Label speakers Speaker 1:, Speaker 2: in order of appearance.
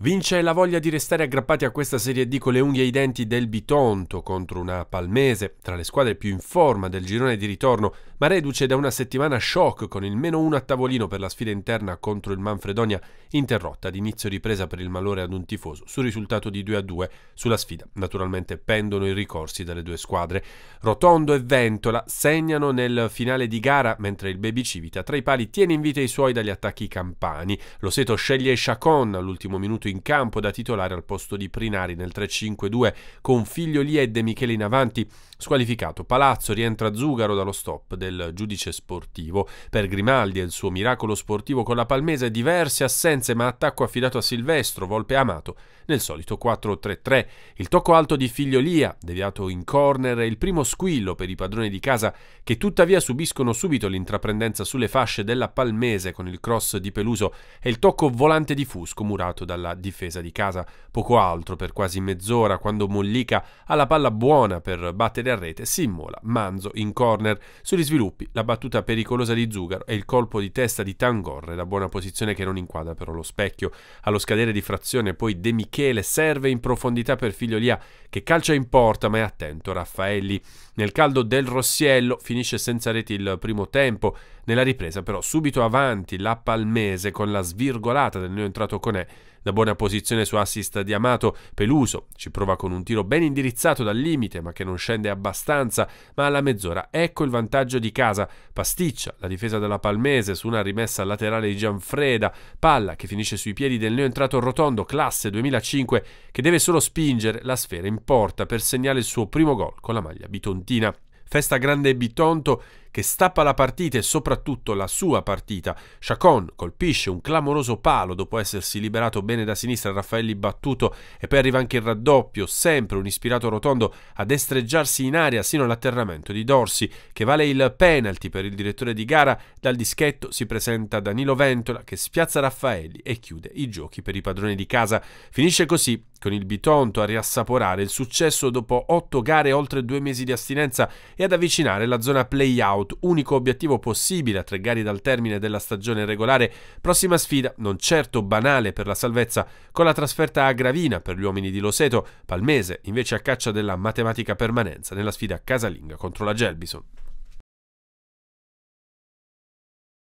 Speaker 1: Vince la voglia di restare aggrappati a questa Serie D con le unghie e i denti del Bitonto contro una Palmese, tra le squadre più in forma del girone di ritorno, ma reduce da una settimana shock con il meno uno a tavolino per la sfida interna contro il Manfredonia, interrotta ad inizio ripresa per il malore ad un tifoso, sul risultato di 2 a 2 sulla sfida. Naturalmente pendono i ricorsi dalle due squadre. Rotondo e Ventola segnano nel finale di gara, mentre il Baby Civita tra i pali tiene in vita i suoi dagli attacchi campani. Lo Seto sceglie Chacon all'ultimo minuto entrato in campo da titolare al posto di Prinari nel 3-5-2 con Figlioli e De Michele in avanti, squalificato Palazzo, rientra Zugaro dallo stop del giudice sportivo. Per Grimaldi e il suo miracolo sportivo con la Palmese diverse assenze ma attacco affidato a Silvestro, Volpe Amato, nel solito 4-3-3. Il tocco alto di Figliolia, deviato in corner, è il primo squillo per i padroni di casa che tuttavia subiscono subito l'intraprendenza sulle fasce della Palmese con il cross di Peluso e il tocco volante di Fusco murato dalla difesa di casa. Poco altro per quasi mezz'ora quando Mollica ha la palla buona per battere a rete, si immola Manzo in corner. Sugli sviluppi la battuta pericolosa di Zugaro e il colpo di testa di Tangorre, la buona posizione che non inquadra però lo specchio. Allo scadere di frazione poi De Michele serve in profondità per Figliolia che calcia in porta ma è attento Raffaelli. Nel caldo del Rossiello finisce senza reti il primo tempo, nella ripresa però subito avanti la Palmese con la svirgolata del neoentrato Conè la buona posizione su assist di Amato, Peluso ci prova con un tiro ben indirizzato dal limite ma che non scende abbastanza, ma alla mezz'ora ecco il vantaggio di casa, pasticcia la difesa della Palmese su una rimessa laterale di Gianfreda, palla che finisce sui piedi del neoentrato Rotondo, classe 2005, che deve solo spingere la sfera in porta per segnare il suo primo gol con la maglia bitontina. Festa grande e Bitonto che stappa la partita e soprattutto la sua partita. Chacon colpisce un clamoroso palo dopo essersi liberato bene da sinistra Raffaelli battuto e poi arriva anche il raddoppio, sempre un ispirato rotondo a destreggiarsi in aria sino all'atterramento di Dorsi, che vale il penalty per il direttore di gara. Dal dischetto si presenta Danilo Ventola che spiazza Raffaelli e chiude i giochi per i padroni di casa. Finisce così con il Bitonto a riassaporare il successo dopo otto gare e oltre due mesi di astinenza e ad avvicinare la zona play-out out, unico obiettivo possibile a tre gare dal termine della stagione regolare. Prossima sfida, non certo banale per la salvezza, con la trasferta a Gravina per gli uomini di Loseto, Palmese invece a caccia della matematica permanenza nella sfida casalinga contro la Gelbison.